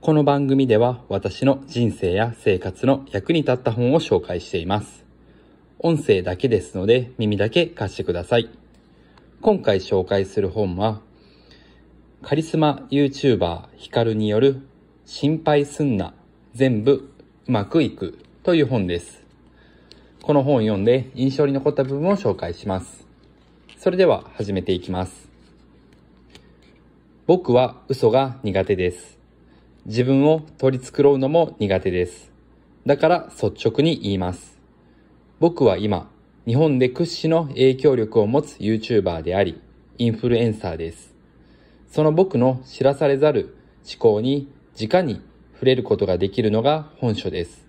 この番組では私の人生や生活の役に立った本を紹介しています。音声だけですので耳だけ貸してください。今回紹介する本は、カリスマ YouTuber ヒカルによる心配すんな、全部うまくいくという本です。この本を読んで印象に残った部分を紹介します。それでは始めていきます。僕は嘘が苦手です。自分を取り繕うのも苦手です。だから率直に言います。僕は今、日本で屈指の影響力を持つ YouTuber であり、インフルエンサーです。その僕の知らされざる思考に直に触れることができるのが本書です。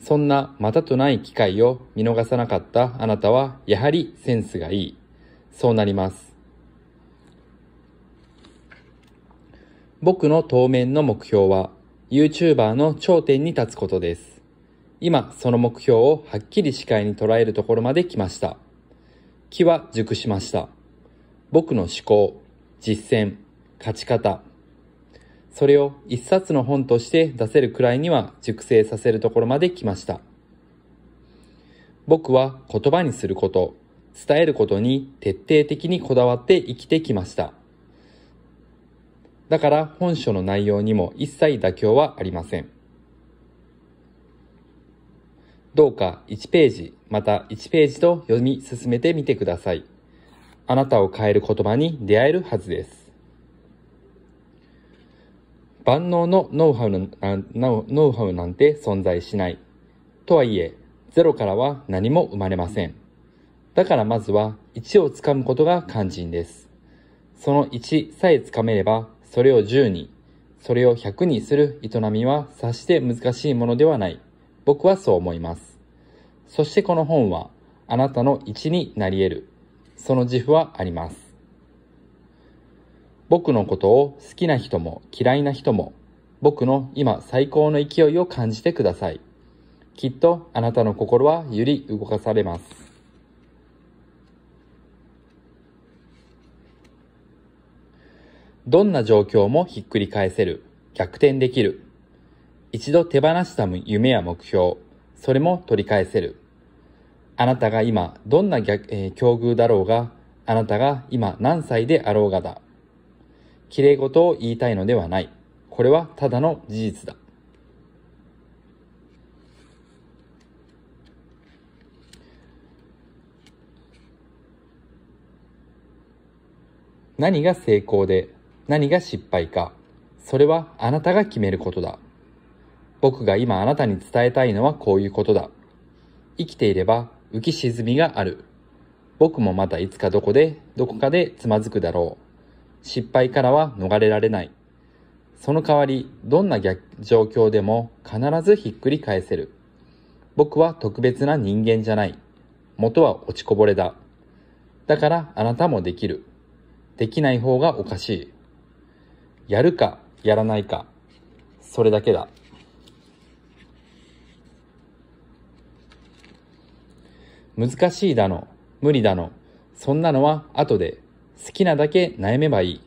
そんなまたとない機会を見逃さなかったあなたはやはりセンスがいい。そうなります。僕の当面の目標は YouTuber の頂点に立つことです。今、その目標をはっきり視界に捉えるところまで来ました。気は熟しました。僕の思考、実践、勝ち方。それを一冊の本として出せるくらいには熟成させるところまで来ました。僕は言葉にすること、伝えることに徹底的にこだわって生きてきました。だから本書の内容にも一切妥協はありません。どうか1ページ、また1ページと読み進めてみてください。あなたを変える言葉に出会えるはずです。万能のノウハウノウハウなんて存在しない。とはいえ、ゼロからは何も生まれません。だからまずは1をつかむことが肝心です。その1さえつかめればそれを10に、それを100にする営みは察して難しいものではない。僕はそう思います。そしてこの本は、あなたの1になり得る。その自負はあります。僕のことを好きな人も嫌いな人も、僕の今最高の勢いを感じてください。きっとあなたの心は揺り動かされます。どんな状況もひっくり返せる。逆転できる。一度手放した夢や目標、それも取り返せる。あなたが今、どんな逆、えー、境遇だろうが、あなたが今何歳であろうがだ。綺麗事を言いたいのではない。これはただの事実だ。何が成功で何が失敗か、それはあなたが決めることだ。僕が今あなたに伝えたいのはこういうことだ。生きていれば浮き沈みがある。僕もまたいつかどこで、どこかでつまずくだろう。失敗からは逃れられない。その代わり、どんな状況でも必ずひっくり返せる。僕は特別な人間じゃない。元は落ちこぼれだ。だからあなたもできる。できない方がおかしい。やるか、やらないか、それだけだ。難しいだの、無理だの、そんなのは後で、好きなだけ悩めばいい。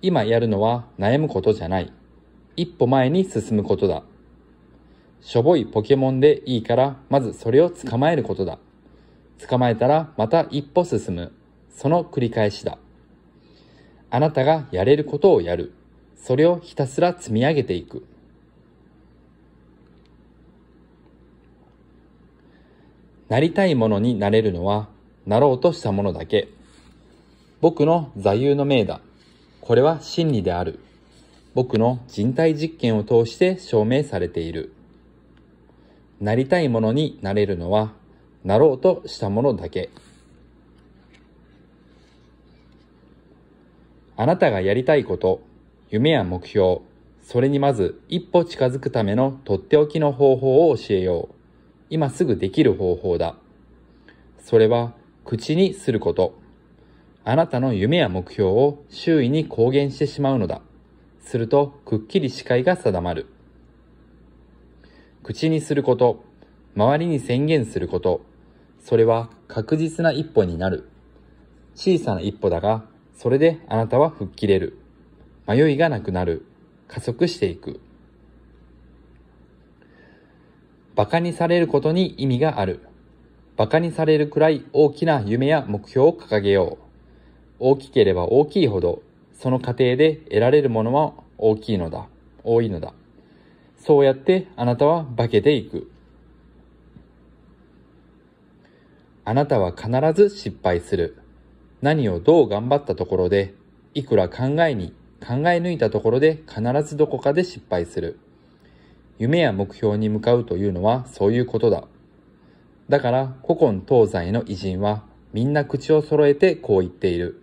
今やるのは悩むことじゃない。一歩前に進むことだ。しょぼいポケモンでいいから、まずそれを捕まえることだ。捕まえたらまた一歩進む。その繰り返しだ。あなたがやれることをやる。それをひたすら積み上げていく。なりたいものになれるのは、なろうとしたものだけ。僕の座右の銘だ。これは真理である。僕の人体実験を通して証明されている。なりたいものになれるのは、なろうとしたものだけ。あなたがやりたいこと、夢や目標、それにまず一歩近づくためのとっておきの方法を教えよう。今すぐできる方法だ。それは口にすること。あなたの夢や目標を周囲に公言してしまうのだ。するとくっきり視界が定まる。口にすること、周りに宣言すること、それは確実な一歩になる。小さな一歩だがそれであなたは吹っ切れる。迷いがなくなる。加速していく。馬鹿にされることに意味がある。馬鹿にされるくらい大きな夢や目標を掲げよう。大きければ大きいほど、その過程で得られるものは大きいのだ。多いのだ。そうやってあなたは化けていく。あなたは必ず失敗する。何をどう頑張ったところで、いくら考えに考え抜いたところで必ずどこかで失敗する。夢や目標に向かうというのはそういうことだ。だから古今東西の偉人はみんな口を揃えてこう言っている。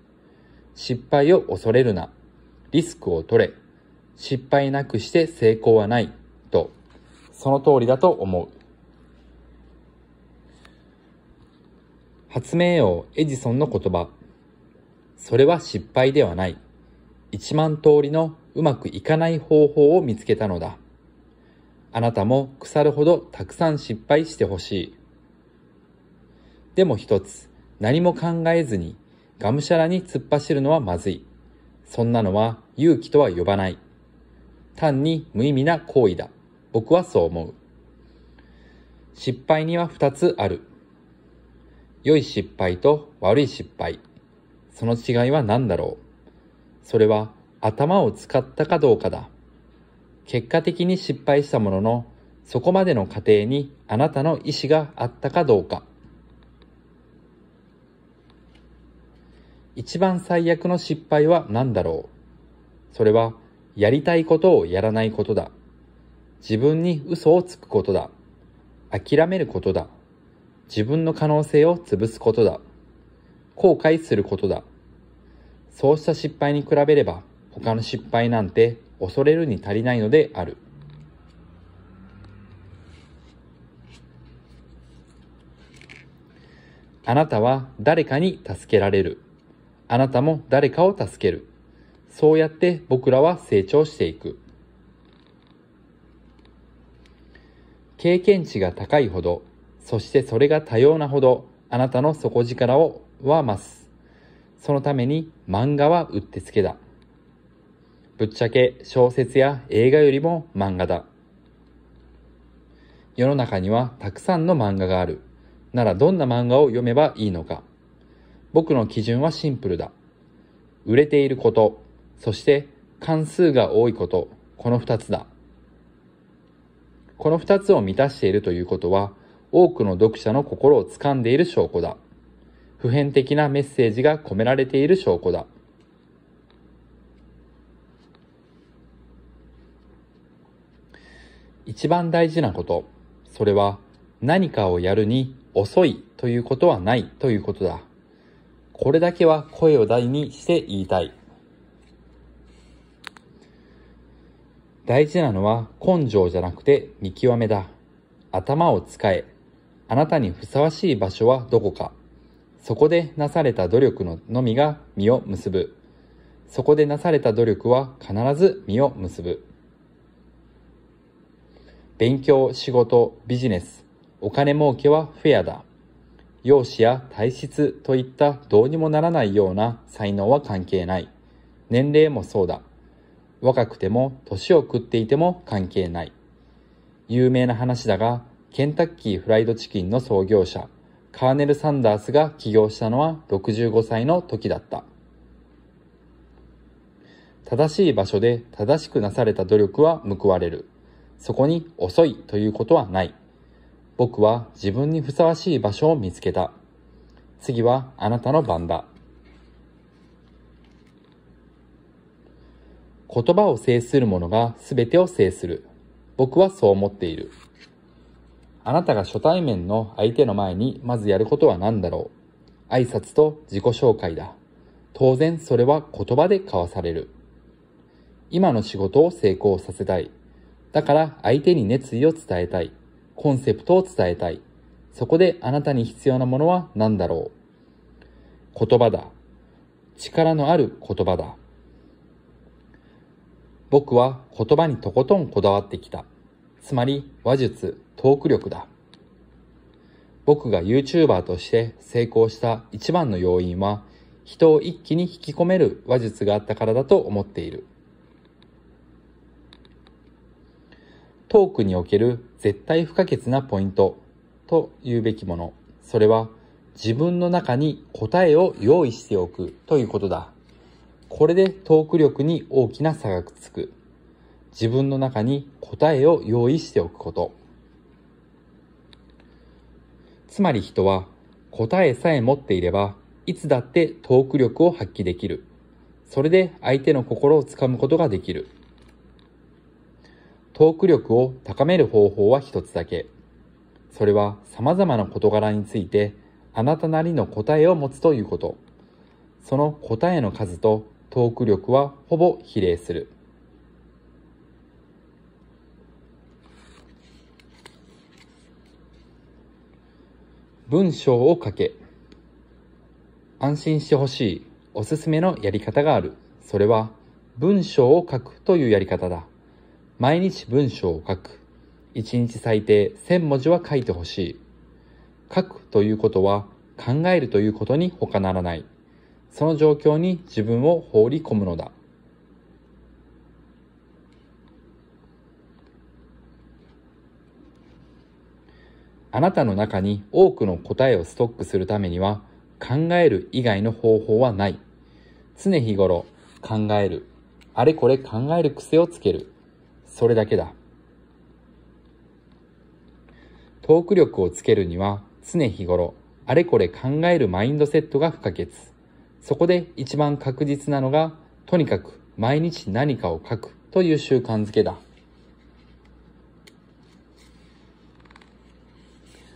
失敗を恐れるな。リスクを取れ。失敗なくして成功はない。と。その通りだと思う。発明王エジソンの言葉。それは失敗ではない。1万通りのうまくいかない方法を見つけたのだ。あなたも腐るほどたくさん失敗してほしい。でも一つ、何も考えずに、がむしゃらに突っ走るのはまずい。そんなのは勇気とは呼ばない。単に無意味な行為だ。僕はそう思う。失敗には二つある。良い失敗と悪い失敗。その違いは何だろうそれは頭を使ったかどうかだ。結果的に失敗したものの、そこまでの過程にあなたの意思があったかどうか。一番最悪の失敗は何だろうそれは、やりたいことをやらないことだ。自分に嘘をつくことだ。諦めることだ。自分の可能性を潰すことだ。後悔することだ。そうした失敗に比べれば、他の失敗なんて恐れるに足りないのである。あなたは誰かに助けられる。あなたも誰かを助ける。そうやって僕らは成長していく。経験値が高いほど、そしてそれが多様なほど、あなたの底力をはます。そのために漫画はうってつけだ。ぶっちゃけ小説や映画よりも漫画だ。世の中にはたくさんの漫画がある。ならどんな漫画を読めばいいのか。僕の基準はシンプルだ。売れていること、そして関数が多いこと、この二つだ。この二つを満たしているということは、多くの読者の心を掴んでいる証拠だ。普遍的なメッセージが込められている証拠だ。一番大事なこと、それは何かをやるに遅いということはないということだ。これだけは声を大にして言いたい。大事なのは根性じゃなくて見極めだ。頭を使え。あなたにふさわしい場所はどこか。そこでなされた努力ののみが実を結ぶ。そこでなされた努力は必ず実を結ぶ。勉強、仕事、ビジネス、お金儲けはフェアだ。容姿や体質といったどうにもならないような才能は関係ない。年齢もそうだ。若くても年を食っていても関係ない。有名な話だが、ケンタッキーフライドチキンの創業者、カーネル・サンダースが起業したのは65歳の時だった。正しい場所で正しくなされた努力は報われる。そこに遅いということはない。僕は自分にふさわしい場所を見つけた。次はあなたの番だ。言葉を制する者が全てを制する。僕はそう思っている。あなたが初対面の相手の前にまずやることは何だろう挨拶と自己紹介だ。当然それは言葉で交わされる。今の仕事を成功させたい。だから相手に熱意を伝えたい。コンセプトを伝えたい。そこであなたに必要なものは何だろう言葉だ。力のある言葉だ。僕は言葉にとことんこだわってきた。つまり話術、トーク力だ。僕が YouTuber として成功した一番の要因は、人を一気に引き込める話術があったからだと思っている。トークにおける絶対不可欠なポイントと言うべきもの。それは自分の中に答えを用意しておくということだ。これでトーク力に大きな差がつく。自分の中に答えを用意しておくこと。つまり人は答えさえ持っていれば、いつだってトーク力を発揮できる。それで相手の心をつかむことができる。トーク力を高める方法は一つだけ。それは様々な事柄について、あなたなりの答えを持つということ。その答えの数とトーク力はほぼ比例する。文章を書け。安心してほしいおすすめのやり方がある。それは文章を書くというやり方だ。毎日文章を書く。1日最低1000文字は書いてほしい。書くということは考えるということに他ならない。その状況に自分を放り込むのだ。あなたの中に多くの答えをストックするためには考える以外の方法はない。常日頃考える。あれこれ考える癖をつける。それだけだ。トーク力をつけるには常日頃あれこれ考えるマインドセットが不可欠。そこで一番確実なのがとにかく毎日何かを書くという習慣づけだ。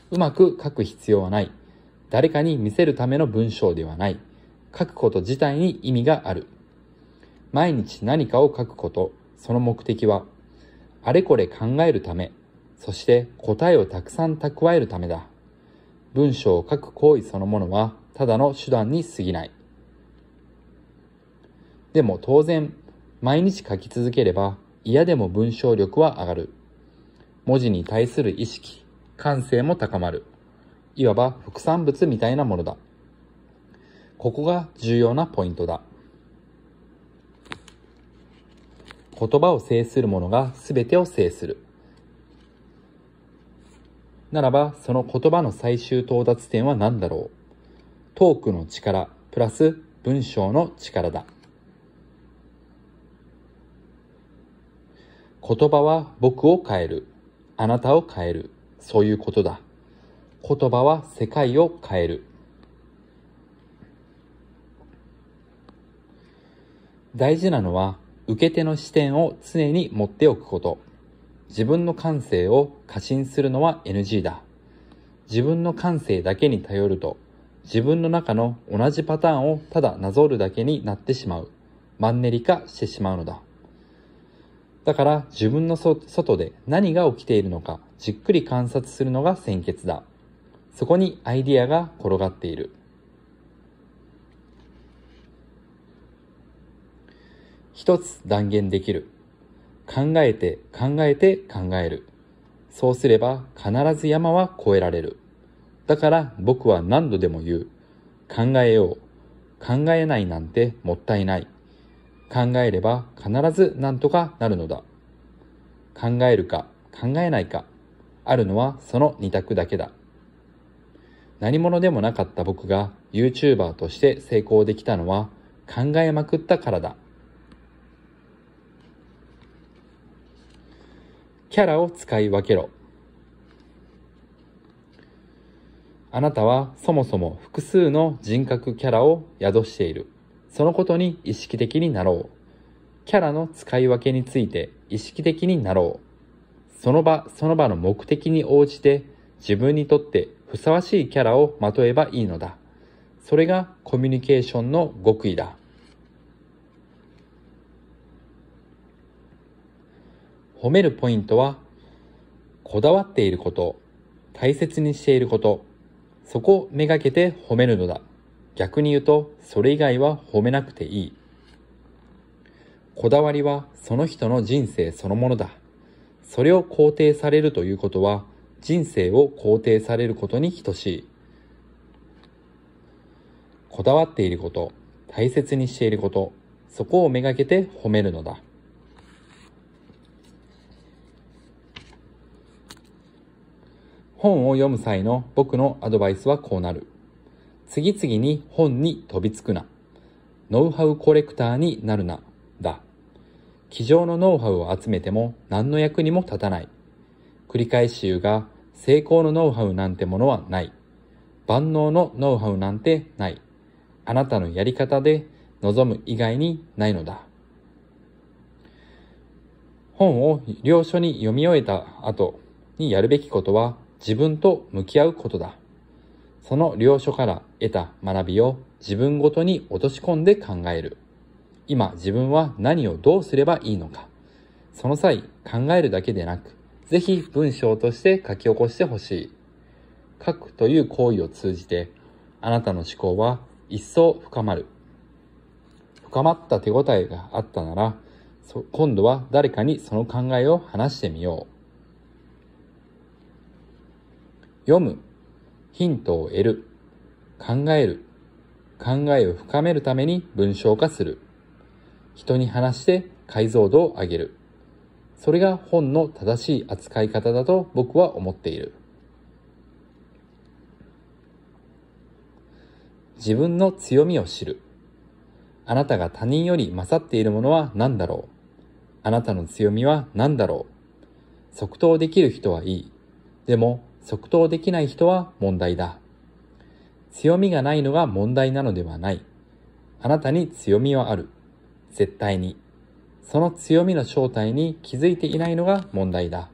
うまく書く必要はない。誰かに見せるための文章ではない。書くこと自体に意味がある。毎日何かを書くこと、その目的は、あれこれ考えるため、そして答えをたくさん蓄えるためだ。文章を書く行為そのものは、ただの手段に過ぎない。でも当然、毎日書き続ければ、嫌でも文章力は上がる。文字に対する意識、感性も高まる。いわば副産物みたいなものだ。ここが重要なポイントだ。言葉を制する者が全てを制する。ならば、その言葉の最終到達点は何だろうトークの力、プラス文章の力だ。言葉は僕を変える。あなたを変える。そういうことだ。言葉は世界を変える。大事なのは、受け手の視点を常に持っておくこと。自分の感性を過信するのは NG だ。自分の感性だけに頼ると、自分の中の同じパターンをただなぞるだけになってしまう。マンネリ化してしまうのだ。だから自分のそ外で何が起きているのか、じっくり観察するのが先決だ。そこにアイディアが転がっている。一つ断言できる。考えて考えて考える。そうすれば必ず山は越えられる。だから僕は何度でも言う。考えよう。考えないなんてもったいない。考えれば必ず何とかなるのだ。考えるか考えないか。あるのはその2択だけだ。何者でもなかった僕が YouTuber として成功できたのは考えまくったからだ。キャラを使い分けろ。あなたはそもそも複数の人格キャラを宿している。そのことに意識的になろう。キャラの使い分けについて意識的になろう。その場その場の目的に応じて自分にとってふさわしいキャラをまとえばいいのだ。それがコミュニケーションの極意だ。褒めるポイントは、こだわっていること、大切にしていること、そこをめがけて褒めるのだ。逆に言うと、それ以外は褒めなくていい。こだわりはその人の人生そのものだ。それを肯定されるということは、人生を肯定されることに等しい。こだわっていること、大切にしていること、そこをめがけて褒めるのだ。本を読む際の僕のアドバイスはこうなる。次々に本に飛びつくな。ノウハウコレクターになるな。だ。机上のノウハウを集めても何の役にも立たない。繰り返し言うが、成功のノウハウなんてものはない。万能のノウハウなんてない。あなたのやり方で望む以外にないのだ。本を了書に読み終えた後にやるべきことは自分と向き合うことだ。その了書から得た学びを自分ごとに落とし込んで考える。今自分は何をどうすればいいのか。その際、考えるだけでなく、ぜひ文章として書き起こしてほしい。書くという行為を通じて、あなたの思考は一層深まる。深まった手応えがあったなら、今度は誰かにその考えを話してみよう。読む。ヒントを得る。考える。考えを深めるために文章化する。人に話して解像度を上げる。それが本の正しい扱い方だと僕は思っている。自分の強みを知る。あなたが他人より勝っているものは何だろうあなたの強みは何だろう即答できる人はいい。でも、即答できない人は問題だ。強みがないのが問題なのではない。あなたに強みはある。絶対に。その強みの正体に気づいていないのが問題だ。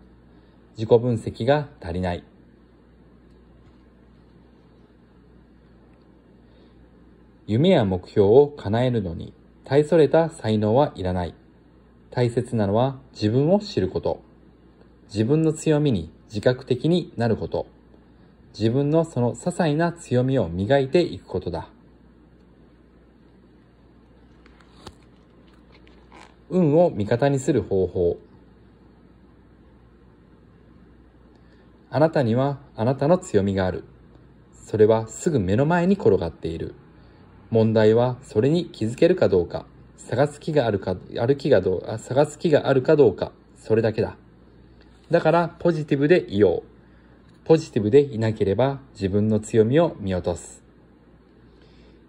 自己分析が足りない。夢や目標を叶えるのに、大それた才能はいらない。大切なのは自分を知ること。自分の強みに自覚的になること。自分のその些細な強みを磨いていくことだ。運を味方にする方法あなたにはあなたの強みがあるそれはすぐ目の前に転がっている問題はそれに気づけるかどうか探す気があるかる気がどう探す気があるかどうかそれだけだだからポジティブでいようポジティブでいなければ自分の強みを見落とす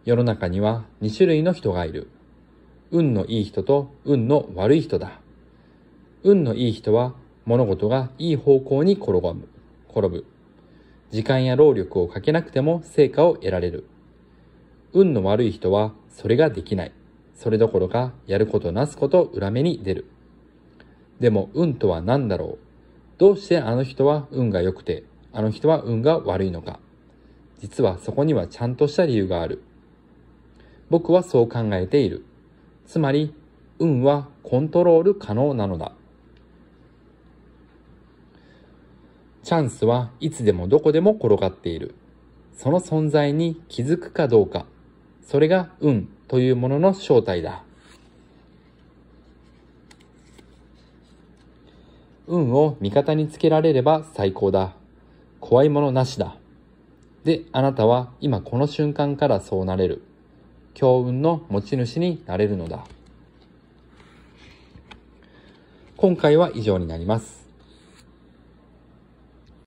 世の中には2種類の人がいる運のいい人と運の悪い人だ。運のいい人は物事がいい方向に転ぶ。転ぶ。時間や労力をかけなくても成果を得られる。運の悪い人はそれができない。それどころかやることなすこと裏目に出る。でも運とは何だろう。どうしてあの人は運が良くて、あの人は運が悪いのか。実はそこにはちゃんとした理由がある。僕はそう考えている。つまり、運はコントロール可能なのだ。チャンスはいつでもどこでも転がっている。その存在に気づくかどうか。それが運というものの正体だ。運を味方につけられれば最高だ。怖いものなしだ。で、あなたは今この瞬間からそうなれる。強運の持ち主になれるのだ。今回は以上になります。